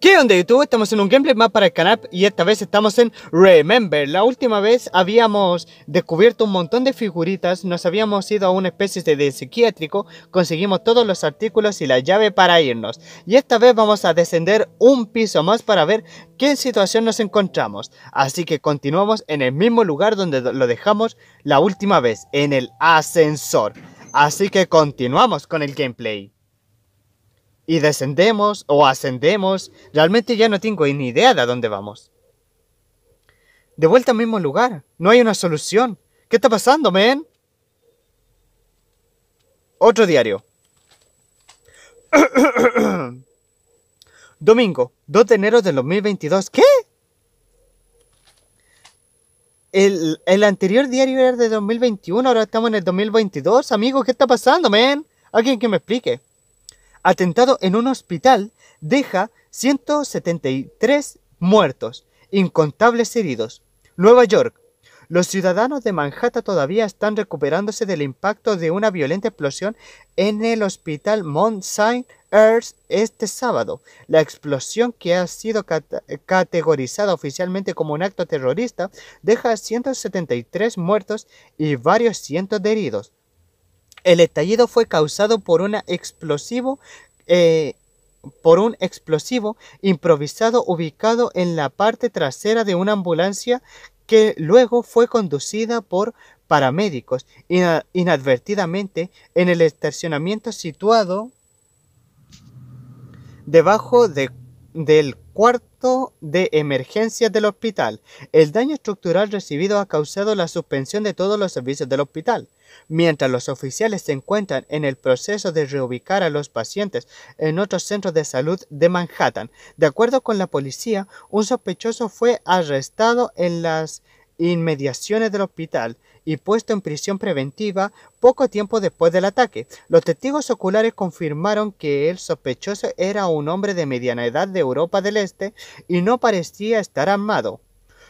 ¿Qué onda YouTube? Estamos en un gameplay más para el canal y esta vez estamos en Remember. La última vez habíamos descubierto un montón de figuritas, nos habíamos ido a una especie de, psiquiátrico, conseguimos todos los artículos y la llave para irnos. Y esta vez vamos a descender un piso más para ver qué situación nos encontramos. Así que continuamos en el mismo lugar donde lo dejamos la última vez, en el ascensor. Así que continuamos con el gameplay y descendemos o ascendemos, realmente ya no tengo ni idea de a dónde vamos. De vuelta al mismo lugar, no hay una solución. ¿Qué está pasando, men? Otro diario. Domingo, 2 de enero del 2022. ¿Qué? El, el, anterior diario era de 2021, ahora estamos en el 2022. Amigo, ¿qué está pasando, men? Alguien que me explique atentado en un hospital deja 173 muertos, incontables heridos. Nueva York. Los ciudadanos de Manhattan todavía están recuperándose del impacto de una violenta explosión en el hospital Mount Saint este sábado. La explosión que ha sido categorizada oficialmente como un acto terrorista deja 173 muertos y varios cientos de heridos. El estallido fue causado por explosivo eh, por un explosivo improvisado ubicado en la parte trasera de una ambulancia que luego fue conducida por paramédicos inadvertidamente en el estacionamiento situado debajo de, del cuarto de emergencias del hospital. El daño estructural recibido ha causado la suspensión de todos los servicios del hospital mientras los oficiales se encuentran en el proceso de reubicar a los pacientes en otros centros de salud de Manhattan. De acuerdo con la policía, un sospechoso fue arrestado en las inmediaciones del hospital y puesto en prisión preventiva poco tiempo después del ataque. Los testigos oculares confirmaron que el sospechoso era un hombre de mediana edad de Europa del Este y no parecía estar armado.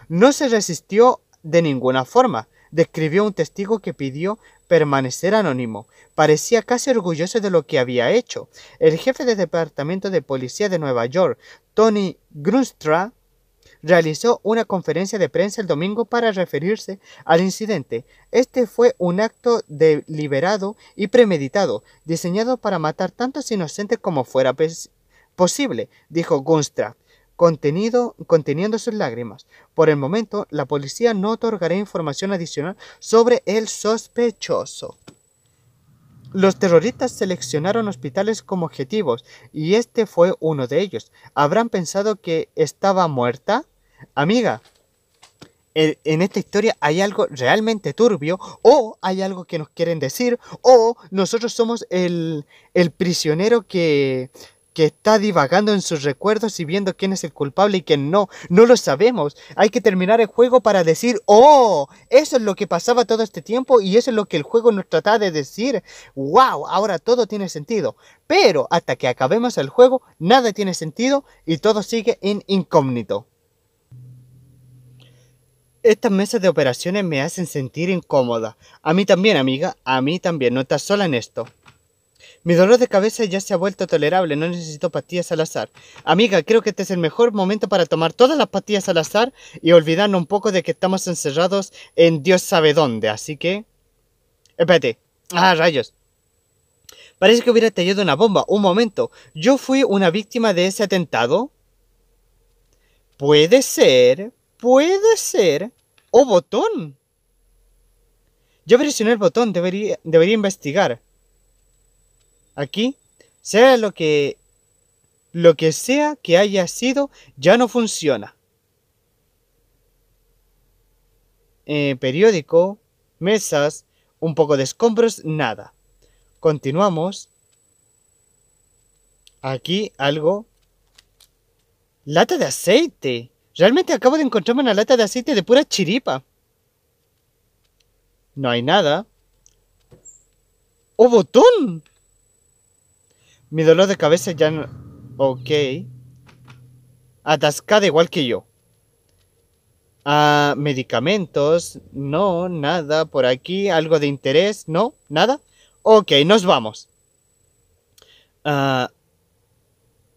No se resistió de ninguna forma describió un testigo que pidió permanecer anónimo. Parecía casi orgulloso de lo que había hecho. El jefe del Departamento de Policía de Nueva York, Tony Grunstra, realizó una conferencia de prensa el domingo para referirse al incidente. Este fue un acto deliberado y premeditado, diseñado para matar tantos inocentes como fuera posible, dijo Gunstra contenido, conteniendo sus lágrimas. Por el momento, la policía no otorgará información adicional sobre el sospechoso. Los terroristas seleccionaron hospitales como objetivos y este fue uno de ellos. ¿Habrán pensado que estaba muerta? Amiga, en esta historia hay algo realmente turbio o hay algo que nos quieren decir o nosotros somos el, el prisionero que que está divagando en sus recuerdos y viendo quién es el culpable y quién no. No lo sabemos. Hay que terminar el juego para decir, oh, eso es lo que pasaba todo este tiempo y eso es lo que el juego nos trata de decir. ¡Wow! Ahora todo tiene sentido. Pero hasta que acabemos el juego, nada tiene sentido y todo sigue en incógnito. Estas mesas de operaciones me hacen sentir incómoda. A mí también, amiga, a mí también. No estás sola en esto. Mi dolor de cabeza ya se ha vuelto tolerable, no necesito pastillas al azar. Amiga, creo que este es el mejor momento para tomar todas las pastillas al azar y olvidarnos un poco de que estamos encerrados en Dios sabe dónde, así que... Espérate. Ah, rayos. Parece que hubiera tenido una bomba. Un momento. ¿Yo fui una víctima de ese atentado? Puede ser. Puede ser. ¡Oh, botón! Yo presioné el botón. Debería, debería investigar. Aquí, sea lo que, lo que sea que haya sido, ya no funciona. Eh, periódico, mesas, un poco de escombros, nada. Continuamos. Aquí algo. Lata de aceite. Realmente acabo de encontrarme una lata de aceite de pura chiripa. No hay nada. ¡Oh, botón! Mi dolor de cabeza ya no... Ok. Atascada ah, igual que yo. Ah, medicamentos. No, nada. Por aquí, algo de interés. No, nada. Ok, nos vamos. Ah,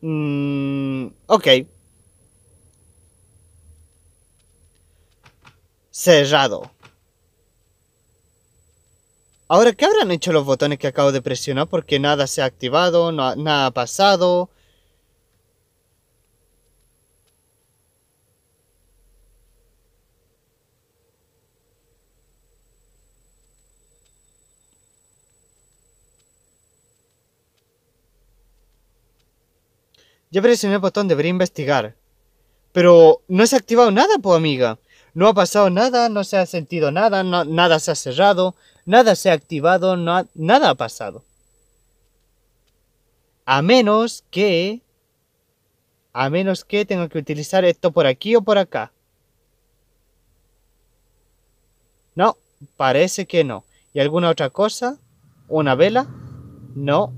Mmm... ok. Cerrado. Ahora, ¿qué habrán hecho los botones que acabo de presionar? Porque nada se ha activado, nada ha pasado. Ya presioné el botón, debería investigar. Pero no se ha activado nada, pues amiga. No ha pasado nada, no se ha sentido nada, nada se ha cerrado, Nada se ha activado, nada ha pasado. A menos que... A menos que tenga que utilizar esto por aquí o por acá. No, parece que no. ¿Y alguna otra cosa? ¿Una vela? No.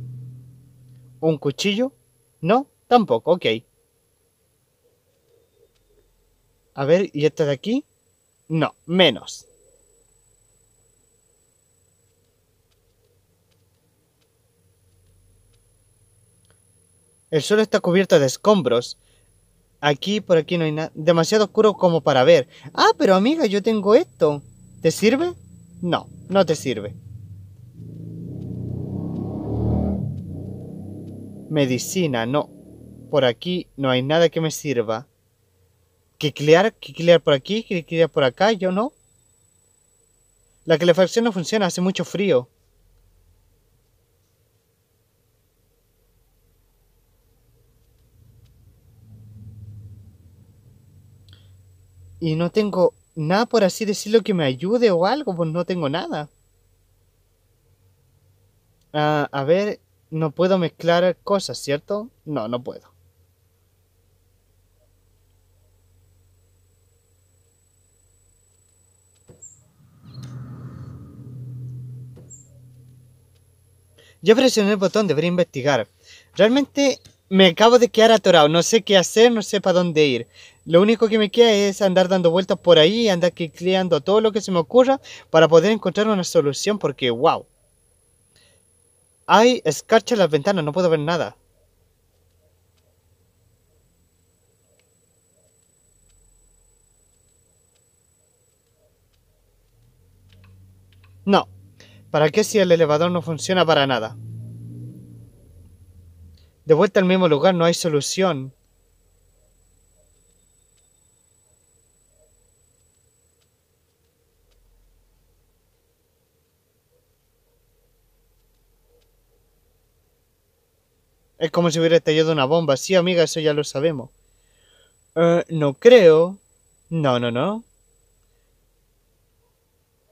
¿Un cuchillo? No, tampoco, ok. A ver, ¿y esto de aquí? No, menos. El suelo está cubierto de escombros. Aquí, por aquí no hay nada. Demasiado oscuro como para ver. Ah, pero amiga, yo tengo esto. ¿Te sirve? No, no te sirve. Medicina, no. Por aquí no hay nada que me sirva. Quiclear, quiclear por aquí, quiclear por acá, yo no. La calefacción no funciona, hace mucho frío. Y no tengo nada por así decirlo que me ayude o algo, pues no tengo nada. Ah, a ver, no puedo mezclar cosas, ¿cierto? No, no puedo. Yo presioné el botón, debería e investigar. Realmente me acabo de quedar atorado, no sé qué hacer, no sé para dónde ir. Lo único que me queda es andar dando vueltas por ahí, andar creando todo lo que se me ocurra para poder encontrar una solución porque, wow. Hay escarcha en las ventanas, no puedo ver nada. No. ¿Para qué si el elevador no funciona para nada? De vuelta al mismo lugar no hay solución. Es como si hubiera estallado una bomba. Sí, amiga, eso ya lo sabemos. Eh, no creo. No, no, no.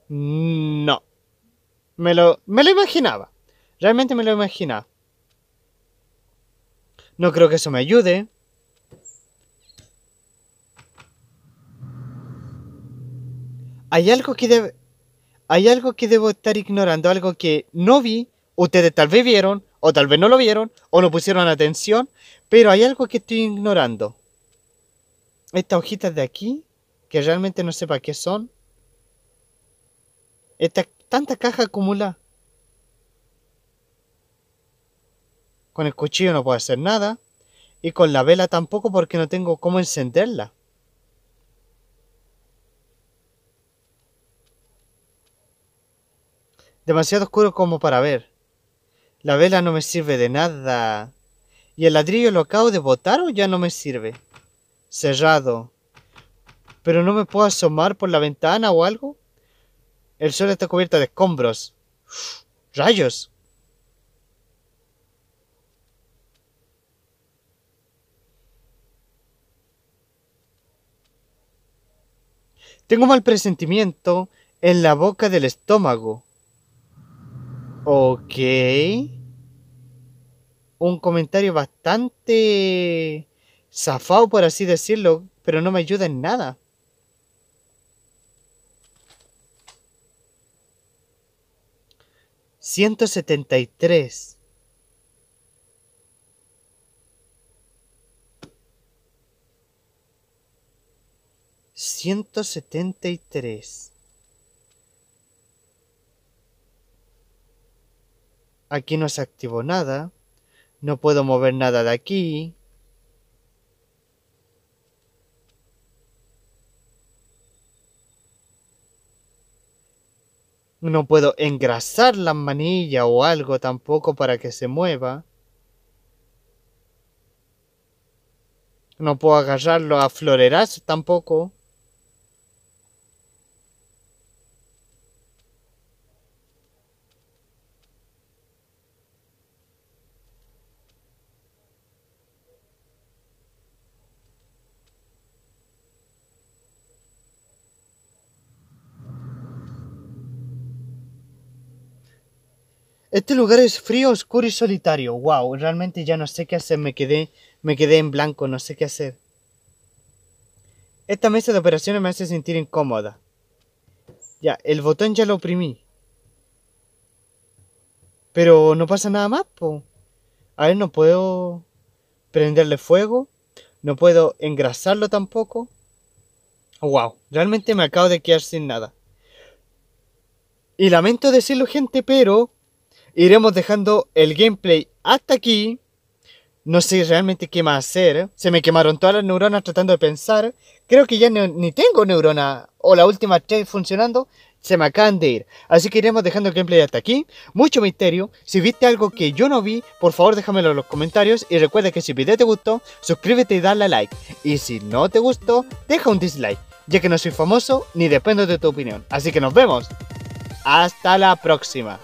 No. Me lo, me lo imaginaba. Realmente me lo imaginaba. No creo que eso me ayude. Hay algo que debe... Hay algo que debo estar ignorando, algo que no vi, ustedes tal vez vieron, o tal vez no lo vieron, o no pusieron atención, pero hay algo que estoy ignorando. Estas hojitas de aquí, que realmente no sé para qué son. Esta, tanta caja acumula. Con el cuchillo no puedo hacer nada. Y con la vela tampoco porque no tengo cómo encenderla. Demasiado oscuro como para ver. La vela no me sirve de nada. ¿Y el ladrillo lo acabo de botar o ya no me sirve? Cerrado. ¿Pero no me puedo asomar por la ventana o algo? El suelo está cubierto de escombros. ¡Rayos! Tengo mal presentimiento en la boca del estómago. Ok. Un comentario bastante zafao por así decirlo, pero no me ayuda en nada. ¿173? ¿173? Aquí no se activó nada. No puedo mover nada de aquí. No puedo engrasar la manilla o algo tampoco para que se mueva. No puedo agarrarlo a florerazo tampoco. Este lugar es frío, oscuro y solitario. Wow, realmente ya no sé qué hacer. Me quedé, me quedé en blanco, no sé qué hacer. Esta mesa de operaciones me hace sentir incómoda. Ya, el botón ya lo oprimí. Pero no pasa nada más, po. A ver, no puedo prenderle fuego. No puedo engrasarlo tampoco. Wow, realmente me acabo de quedar sin nada. Y lamento decirlo, gente, pero Iremos dejando el gameplay hasta aquí. No sé realmente qué más hacer. Se me quemaron todas las neuronas tratando de pensar. Creo que ya ni tengo neurona o la última está funcionando. Se me acaban de ir. Así que iremos dejando el gameplay hasta aquí. Mucho misterio. Si viste algo que yo no vi, por favor déjamelo en los comentarios. Y recuerda que si el video te gustó, suscríbete y dale like. Y si no te gustó, deja un dislike. Ya que no soy famoso ni dependo de tu opinión. Así que nos vemos. Hasta la próxima.